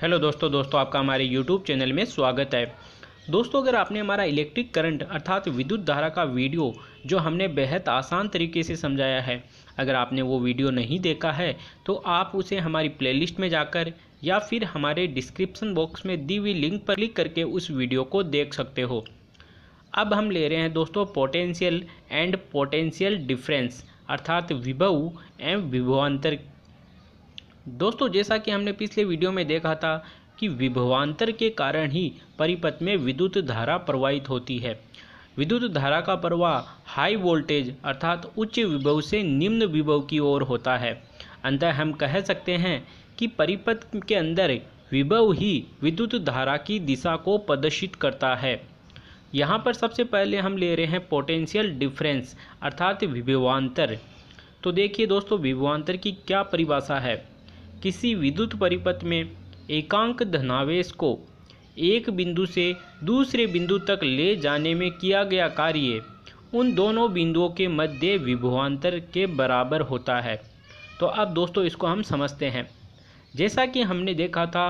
hello दोस्तों दोस्तों आपका हमारे यूट्यूब चैनल में स्वागत है दोस्तों अगर आपने हमारा इलेक्ट्रिक करंट अर्थात विद्युत धारा का वीडियो जो हमने बेहद आसान तरीके से समझाया है अगर आपने वो वीडियो नहीं देखा है तो आप उसे हमारी प्लेलिस्ट में जाकर या फिर हमारे डिस्क्रिप्सन बॉक्स में दी हुई लिंक पर क्लिक करके उस वीडियो को देख सकते हो अब हम ले रहे हैं दोस्तों पोटेंशियल एंड पोटेंशियल डिफरेंस अर्थात विभव एवं विभवान्तर दोस्तों जैसा कि हमने पिछले वीडियो में देखा था कि विभवांतर के कारण ही परिपथ में विद्युत धारा प्रवाहित होती है विद्युत धारा का प्रवाह हाई वोल्टेज अर्थात उच्च विभव से निम्न विभव की ओर होता है अंतः हम कह सकते हैं कि परिपथ के अंदर विभव ही विद्युत धारा की दिशा को प्रदर्शित करता है यहाँ पर सबसे पहले हम ले रहे हैं पोटेंशियल डिफरेंस अर्थात विभवांतर तो देखिए दोस्तों विभवांतर की क्या परिभाषा है किसी विद्युत परिपथ में एकांक धनावेश को एक बिंदु से दूसरे बिंदु तक ले जाने में किया गया कार्य उन दोनों बिंदुओं के मध्य विभवांतर के बराबर होता है तो अब दोस्तों इसको हम समझते हैं जैसा कि हमने देखा था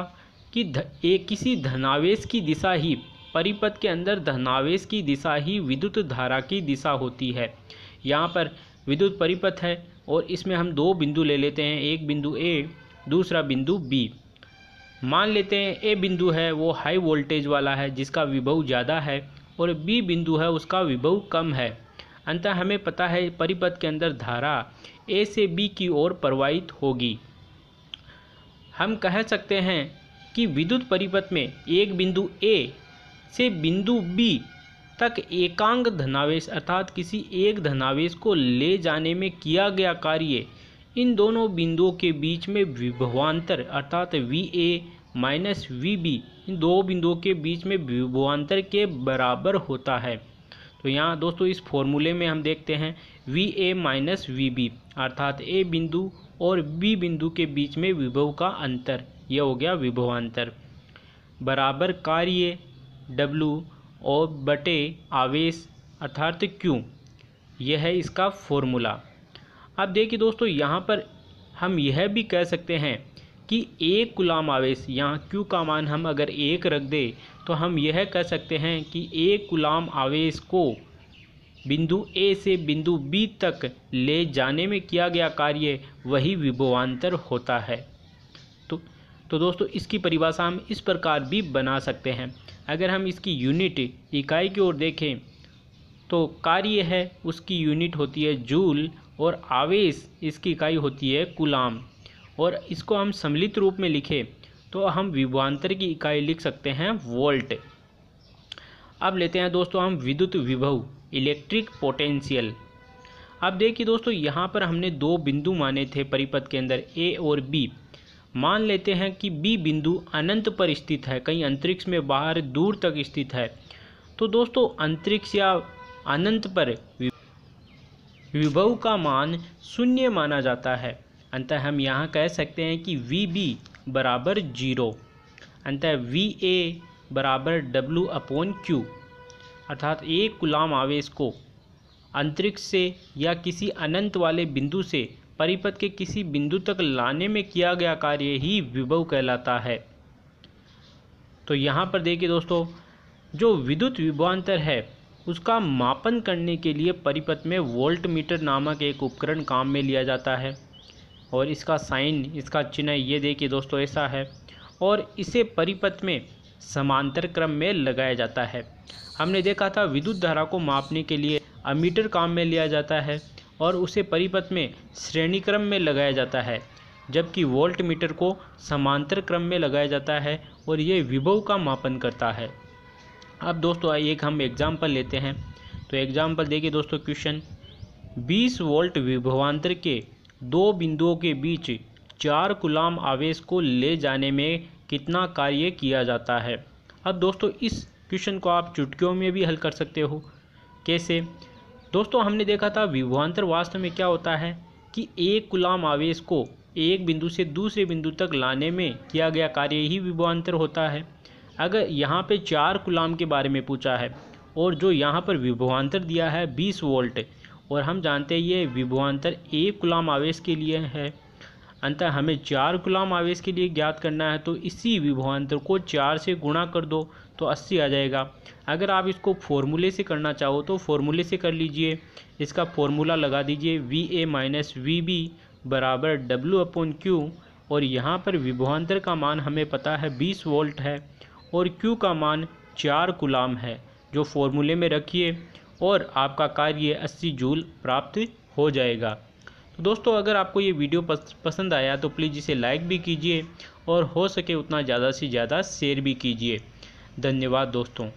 कि ध, एक किसी धनावेश की दिशा ही परिपथ के अंदर धनावेश की दिशा ही विद्युत धारा की दिशा होती है यहाँ पर विद्युत परिपथ है और इसमें हम दो बिंदु ले लेते हैं एक बिंदु ए दूसरा बिंदु बी मान लेते हैं ए बिंदु है वो हाई वोल्टेज वाला है जिसका विभव ज़्यादा है और बी बिंदु है उसका विभव कम है अंतः हमें पता है परिपथ के अंदर धारा ए से बी की ओर प्रवाहित होगी हम कह सकते हैं कि विद्युत परिपथ में एक बिंदु ए से बिंदु बी तक एकांग धनावेश अर्थात किसी एक धनावेश को ले जाने में किया गया कार्य इन दोनों बिंदुओं के बीच में विभवान्तर अर्थात V A minus V B इन दो बिंदुओं के बीच में विभवान्तर के बराबर होता है तो यहाँ दोस्तों इस फॉर्मूले में हम देखते हैं V A minus V B अर्थात ए बिंदु और बी बिंदु के बीच में विभव का अंतर यह हो गया विभवान्तर बराबर कार्य डब्लू और बटे आवेश अर्थात क्यू यह है इसका फॉर्मूला अब देखिए दोस्तों यहाँ पर हम यह भी कह सकते हैं कि एक गुलाम आवेश यहाँ क्यू का मान हम अगर एक रख दें तो हम यह कह सकते हैं कि एक गुलाम आवेश को बिंदु ए से बिंदु बी तक ले जाने में किया गया कार्य वही विभवान्तर होता है तो तो दोस्तों इसकी परिभाषा हम इस प्रकार भी बना सकते हैं अगर हम इसकी यूनिट इकाई की ओर देखें तो कार्य है उसकी यूनिट होती है जूल और आवेश इसकी इकाई होती है कुलाम और इसको हम सम्मिलित रूप में लिखें तो हम विभवान्तर की इकाई लिख सकते हैं वोल्ट अब लेते हैं दोस्तों हम विद्युत विभव इलेक्ट्रिक पोटेंशियल अब देखिए दोस्तों यहाँ पर हमने दो बिंदु माने थे परिपथ के अंदर ए और बी मान लेते हैं कि बी बिंदु अनंत पर स्थित है कहीं अंतरिक्ष में बाहर दूर तक स्थित है तो दोस्तों अंतरिक्ष या अनंत पर विभव का मान शून्य माना जाता है अंतः हम यहाँ कह सकते हैं कि वी बी बराबर जीरो अंतः वी ए बराबर डब्लू अपोन क्यू अर्थात एक गुलाम आवेश को अंतरिक्ष से या किसी अनंत वाले बिंदु से परिपथ के किसी बिंदु तक लाने में किया गया कार्य ही विभव कहलाता है तो यहाँ पर देखिए दोस्तों जो विद्युत विभवांतर है उसका मापन करने के लिए परिपथ में वोल्ट मीटर नामक एक उपकरण काम में लिया जाता है और इसका साइन इसका चिन्ह ये देखिए दोस्तों ऐसा है और इसे परिपथ में समांतर क्रम में लगाया जाता है हमने देखा था विद्युत धारा को मापने के लिए अमीटर काम में लिया जाता है और उसे परिपथ में श्रेणी क्रम में लगाया जाता है जबकि वोल्ट मीटर को समांतर क्रम में लगाया जाता है और ये विभव का मापन करता है अब दोस्तों एक हम एग्जाम्पल लेते हैं तो एग्जाम्पल देखिए दोस्तों क्वेश्चन 20 वोल्ट विभवांतर के दो बिंदुओं के बीच चार गुलाम आवेश को ले जाने में कितना कार्य किया जाता है अब दोस्तों इस क्वेश्चन को आप चुटकियों में भी हल कर सकते हो कैसे दोस्तों हमने देखा था विभवांतर वास्तव में क्या होता है कि एक गुलाम आवेश को एक बिंदु से दूसरे बिंदु तक लाने में किया गया कार्य ही विभवांतर होता है अगर यहाँ पे चार गुलाम के बारे में पूछा है और जो यहाँ पर विभवान्तर दिया है बीस वोल्ट और हम जानते हैं ये विभवान्तर एक गुलाम आवेश के लिए है अंतः हमें चार गुलाम आवेश के लिए ज्ञात करना है तो इसी विभवान्तर को चार से गुणा कर दो तो अस्सी आ जाएगा अगर आप इसको फॉर्मूले से करना चाहो तो फॉर्मूले से कर लीजिए इसका फॉर्मूला लगा दीजिए V A minus V B बराबर डब्लू अपॉन क्यू और यहाँ पर विभवान्तर का मान हमें पता है बीस वोल्ट है और Q का मान चार गुलाम है जो फॉर्मूले में रखिए और आपका कार्य 80 जूल प्राप्त हो जाएगा तो दोस्तों अगर आपको ये वीडियो पसंद आया तो प्लीज़ इसे लाइक भी कीजिए और हो सके उतना ज़्यादा से ज़्यादा शेयर भी कीजिए धन्यवाद दोस्तों